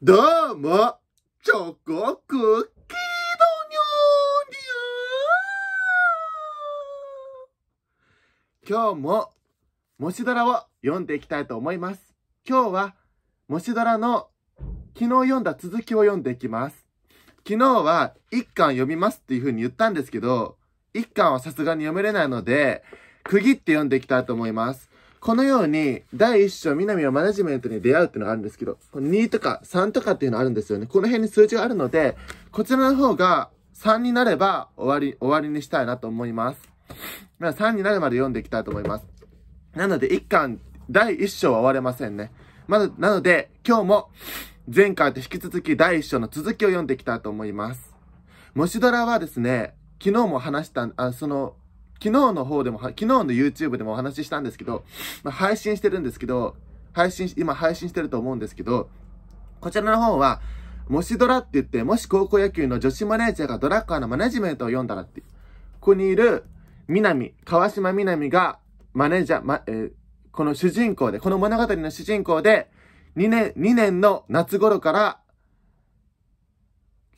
どうも、チョコクッキードニョーリュー今日も、もしドラを読んでいきたいと思います。今日は、もしドラの昨日読んだ続きを読んでいきます。昨日は一巻読みますっていう風に言ったんですけど、一巻はさすがに読めれないので、区切って読んでいきたいと思います。このように、第1章、南はマネジメントに出会うっていうのがあるんですけど、2とか3とかっていうのあるんですよね。この辺に数字があるので、こちらの方が3になれば終わり、終わりにしたいなと思います。まあ3になるまで読んでいきたいと思います。なので、1巻、第1章は終われませんね。まだ、なので、今日も前回と引き続き第1章の続きを読んでいきたいと思います。もしドラはですね、昨日も話した、あ、その、昨日の方でも、昨日の YouTube でもお話ししたんですけど、まあ、配信してるんですけど、配信、今配信してると思うんですけど、こちらの方は、もしドラって言って、もし高校野球の女子マネージャーがドラッカーのマネジメントを読んだらって、ここにいる、南、川島南が、マネージャー、ま、えー、この主人公で、この物語の主人公で、2年、2年の夏頃から、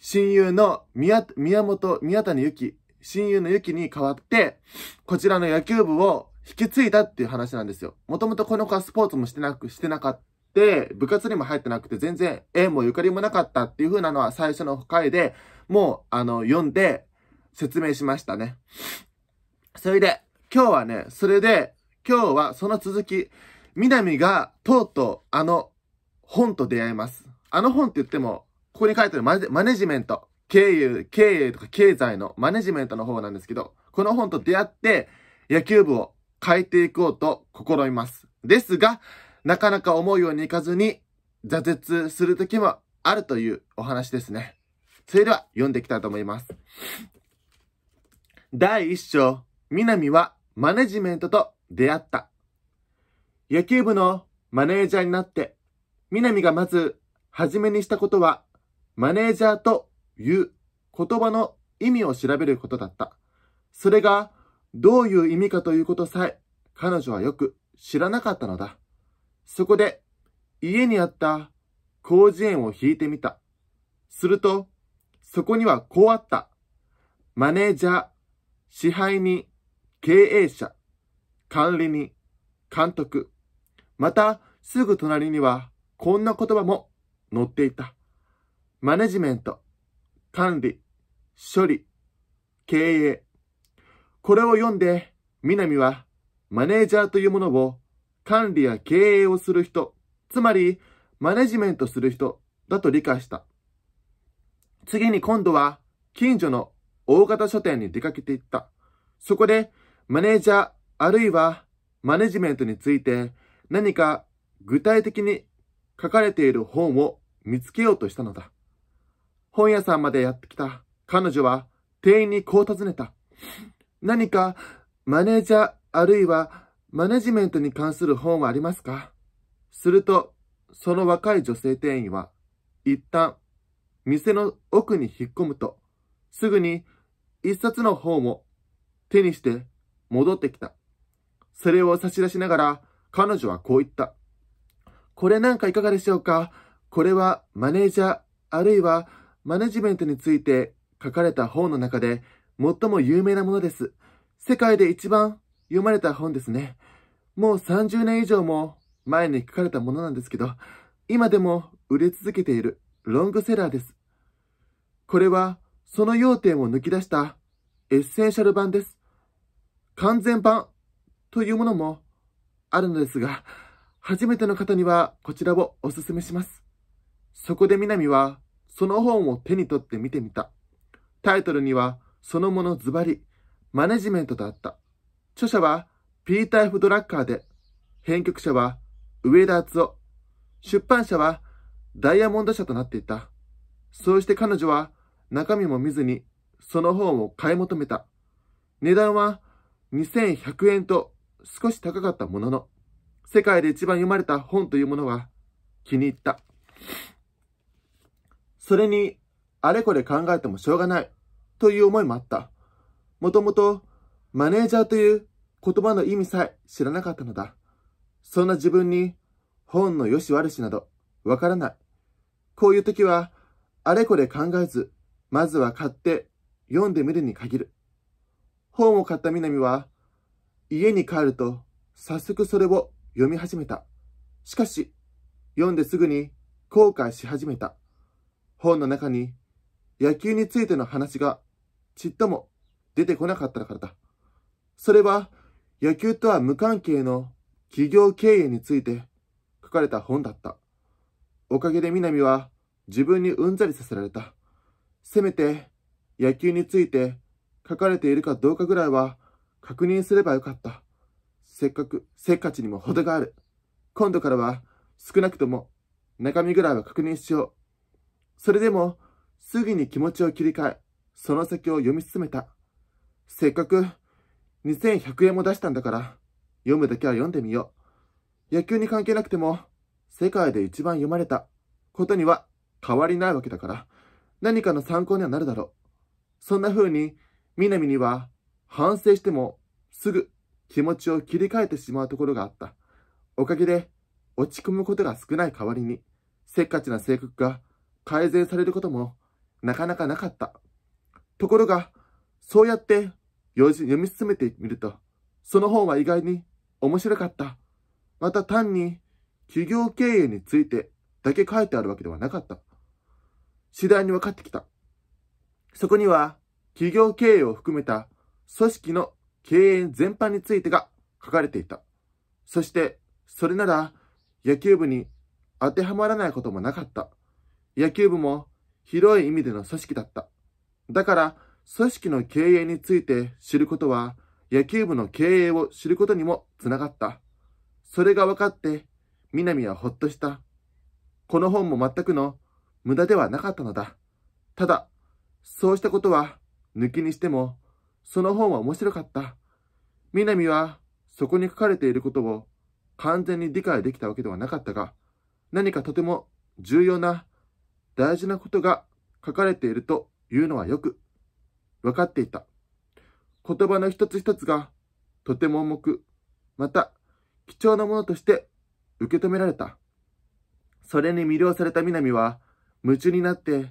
親友の宮、宮本、宮谷由紀親友のユキに代わって、こちらの野球部を引き継いだっていう話なんですよ。もともとこの子はスポーツもしてなく、してなかった。部活にも入ってなくて、全然縁もゆかりもなかったっていう風なのは最初の回で、もう、あの、読んで説明しましたね。それで、今日はね、それで、今日はその続き、南がとうとうあの本と出会います。あの本って言っても、ここに書いてあるマネジメント。経由、経営とか経済のマネジメントの方なんですけど、この本と出会って野球部を変えていこうと試みます。ですが、なかなか思うようにいかずに挫折する時もあるというお話ですね。それでは読んでいきたいと思います。第1章、南はマネジメントと出会った。野球部のマネージャーになって、南がまず、初めにしたことは、マネージャーという言葉の意味を調べることだった。それがどういう意味かということさえ彼女はよく知らなかったのだ。そこで家にあった広辞苑を引いてみた。すると、そこにはこうあった。マネージャー、支配人、経営者、管理人、監督。また、すぐ隣には、こんな言葉も載っていた。マネジメント、管理、処理、経営。これを読んで、南はマネージャーというものを管理や経営をする人、つまりマネジメントする人だと理解した。次に今度は近所の大型書店に出かけていった。そこでマネージャーあるいはマネジメントについて何か具体的に書かれている本を見つけようとしたのだ。本屋さんまでやってきた。彼女は店員にこう尋ねた。何かマネージャーあるいはマネジメントに関する本はありますかすると、その若い女性店員は、一旦、店の奥に引っ込むと、すぐに一冊の本を手にして戻ってきた。それを差し出しながら、彼女はこう言った。これなんかいかがでしょうかこれはマネージャー、あるいはマネジメントについて書かれた本の中で最も有名なものです。世界で一番読まれた本ですね。もう30年以上も前に書かれたものなんですけど、今でも売れ続けているロングセラーです。これはその要点を抜き出したエッセンシャル版です。完全版というものもあるのですが、初めての方にはこちらをお勧めします。そこで南はその本を手に取って見てみた。タイトルには、そのものズバリ、マネジメントとあった。著者は、ピーター・フ・ドラッカーで、編曲者は、上田敦夫。出版社は、ダイヤモンド社となっていた。そうして彼女は、中身も見ずに、その本を買い求めた。値段は、2100円と少し高かったものの、世界で一番読まれた本というものは気に入った。それに、あれこれ考えてもしょうがない、という思いもあった。もともと、マネージャーという言葉の意味さえ知らなかったのだ。そんな自分に、本の良し悪しなど、わからない。こういう時は、あれこれ考えず、まずは買って読んでみるに限る。本を買った南は、家に帰ると、早速それを読み始めた。しかし、読んですぐに後悔し始めた。本の中に野球についての話がちっとも出てこなかったからだ。それは野球とは無関係の企業経営について書かれた本だった。おかげで南は自分にうんざりさせられた。せめて野球について書かれているかどうかぐらいは確認すればよかった。せっかく、せっかちにも程がある。今度からは少なくとも中身ぐらいは確認しよう。それでも、すぐに気持ちを切り替え、その先を読み進めた。せっかく、2100円も出したんだから、読むだけは読んでみよう。野球に関係なくても、世界で一番読まれたことには変わりないわけだから、何かの参考にはなるだろう。そんな風に、みには反省してもすぐ気持ちを切り替えてしまうところがあった。おかげで落ち込むことが少ない代わりに、せっかちな性格が改善されることもなかなかなかった。ところが、そうやって読み進めてみると、その本は意外に面白かった。また単に企業経営についてだけ書いてあるわけではなかった。次第に分かってきた。そこには企業経営を含めた組織の経営全般についてが書かれていた。そして、それなら野球部に当てはまらないこともなかった。野球部も広い意味での組織だった。だから、組織の経営について知ることは、野球部の経営を知ることにもつながった。それが分かって、南はほっとした。この本も全くの無駄ではなかったのだ。ただ、そうしたことは抜きにしても、その本は面白かった。南はそこに書かれていることを完全に理解できたわけではなかったが、何かとても重要な大事なことが書かれているというのはよく分かっていた。言葉の一つ一つがとても重く、また貴重なものとして受け止められた。それに魅了された南は夢中になって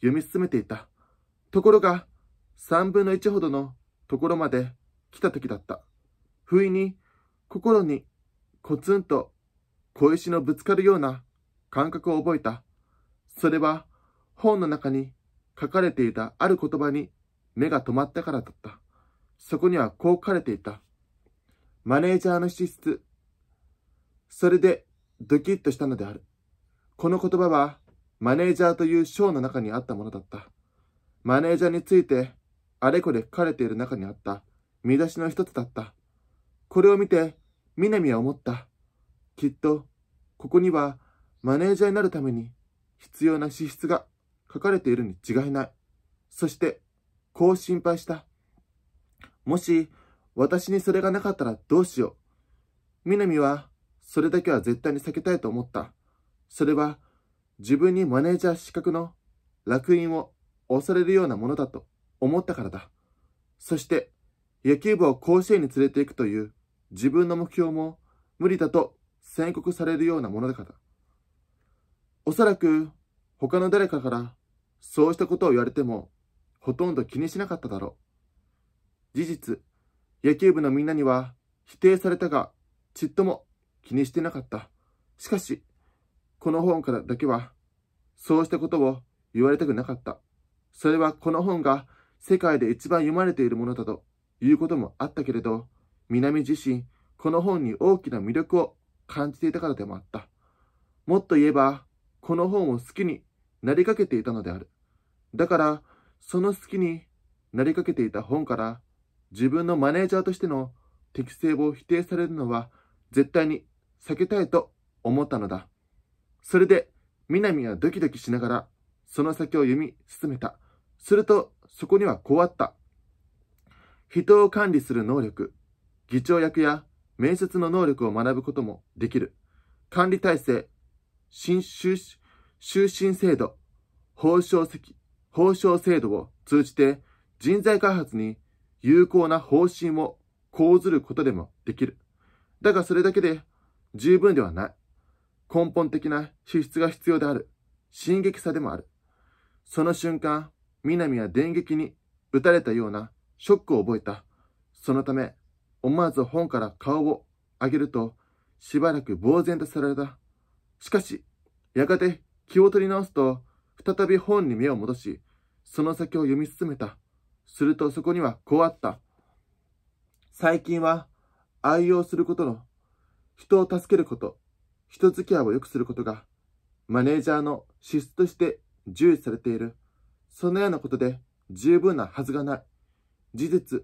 読み進めていた。ところが三分の一ほどのところまで来た時だった。不意に心にコツンと小石のぶつかるような感覚を覚えた。それは本の中に書かれていたある言葉に目が止まったからだった。そこにはこう書かれていた。マネージャーの資質。それでドキッとしたのである。この言葉はマネージャーという章の中にあったものだった。マネージャーについてあれこれ書かれている中にあった見出しの一つだった。これを見て、南は思った。きっと、ここにはマネージャーになるために必要な支出が書かれているに違いない。そして、こう心配した。もし、私にそれがなかったらどうしよう。みなみは、それだけは絶対に避けたいと思った。それは、自分にマネージャー資格の楽印を押されるようなものだと思ったからだ。そして、野球部を甲子園に連れて行くという自分の目標も無理だと宣告されるようなものだから。おそらく他の誰かからそうしたことを言われてもほとんど気にしなかっただろう。事実、野球部のみんなには否定されたがちっとも気にしてなかった。しかし、この本からだけはそうしたことを言われたくなかった。それはこの本が世界で一番読まれているものだということもあったけれど、南自身、この本に大きな魅力を感じていたからでもあった。もっと言えば、この本を好きになりかけていたのである。だから、その好きになりかけていた本から、自分のマネージャーとしての適性を否定されるのは、絶対に避けたいと思ったのだ。それで、南はドキドキしながら、その先を読み進めた。すると、そこにはこうあった。人を管理する能力、議長役や面接の能力を学ぶこともできる。管理体制、新終身制度、報奨席、報奨制度を通じて人材開発に有効な方針を講ずることでもできる。だがそれだけで十分ではない。根本的な資質が必要である。進撃さでもある。その瞬間、南は電撃に打たれたようなショックを覚えた。そのため、思わず本から顔を上げると、しばらく呆然とされた。しかし、やがて気を取り直すと、再び本に目を戻し、その先を読み進めた。するとそこにはこうあった。最近は、愛用することの、人を助けること、人付き合いを良くすることが、マネージャーの資質として重視されている。そのようなことで十分なはずがない。事実、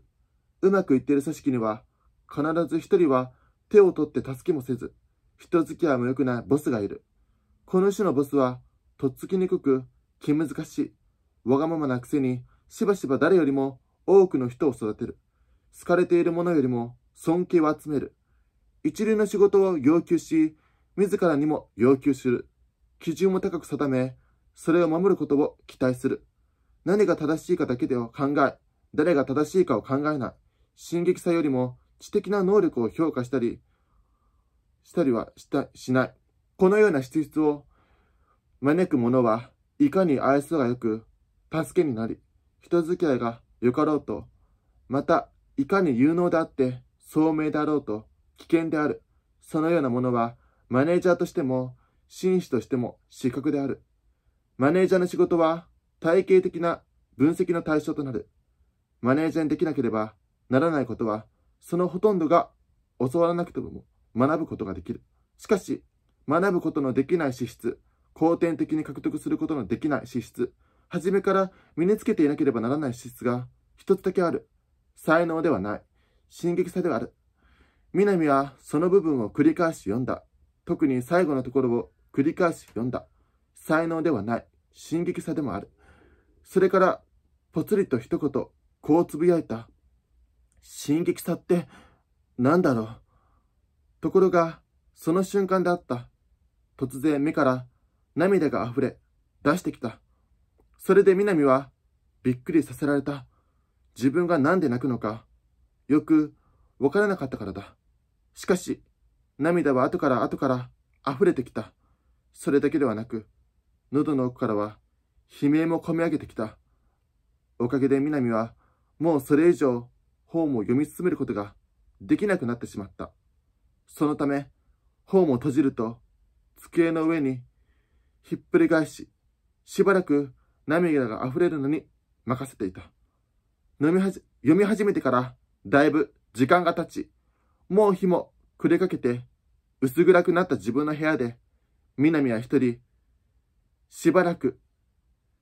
うまくいっている組織には、必ず一人は手を取って助けもせず、人付き合いも良くないボスがいる。この種のボスは、とっつきにくく、気難しい。わがままなくせに、しばしば誰よりも多くの人を育てる。好かれているものよりも尊敬を集める。一流の仕事を要求し、自らにも要求する。基準も高く定め、それを守ることを期待する。何が正しいかだけでは考え、誰が正しいかを考えない。進撃さよりも知的な能力を評価したり、したりはしたしない。このような質質を招く者はいかに愛想が良く助けになり、人付き合いが良かろうと、またいかに有能であって聡明であろうと危険である。そのような者はマネージャーとしても紳士としても失格である。マネージャーの仕事は体系的な分析の対象となる。マネージャーにできなければならないことは、そのほとんどが教わらなくても学ぶことができる。しかし、学ぶことのできない資質、後天的に獲得することのできない資質、初めから身につけていなければならない資質が一つだけある。才能ではない。進撃さではある。南はその部分を繰り返し読んだ。特に最後のところを繰り返し読んだ。才能ではない。進撃さでもある。それから、ぽつりと一言、こうつぶやいた。進撃さって、なんだろう。ところが、その瞬間であった。突然目から涙が溢れ出してきた。それで南はびっくりさせられた。自分が何で泣くのか、よくわからなかったからだ。しかし、涙は後から後から溢れてきた。それだけではなく、喉の奥からは悲鳴も込み上げてきた。おかげで南はもうそれ以上本を読み進めることができなくなってしまった。そのため、本を閉じると、机の上にひっくり返し、しばらく涙が溢れるのに任せていた。飲み読み始めてからだいぶ時間が経ち、もう日も暮れかけて薄暗くなった自分の部屋で、南は一人、しばらく、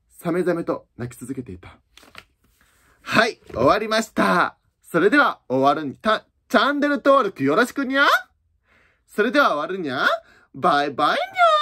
さめざめと泣き続けていた。はい、終わりました。それでは終わるにた、チャンネル登録よろしくにゃそれでは終わるにゃバイバイにゃ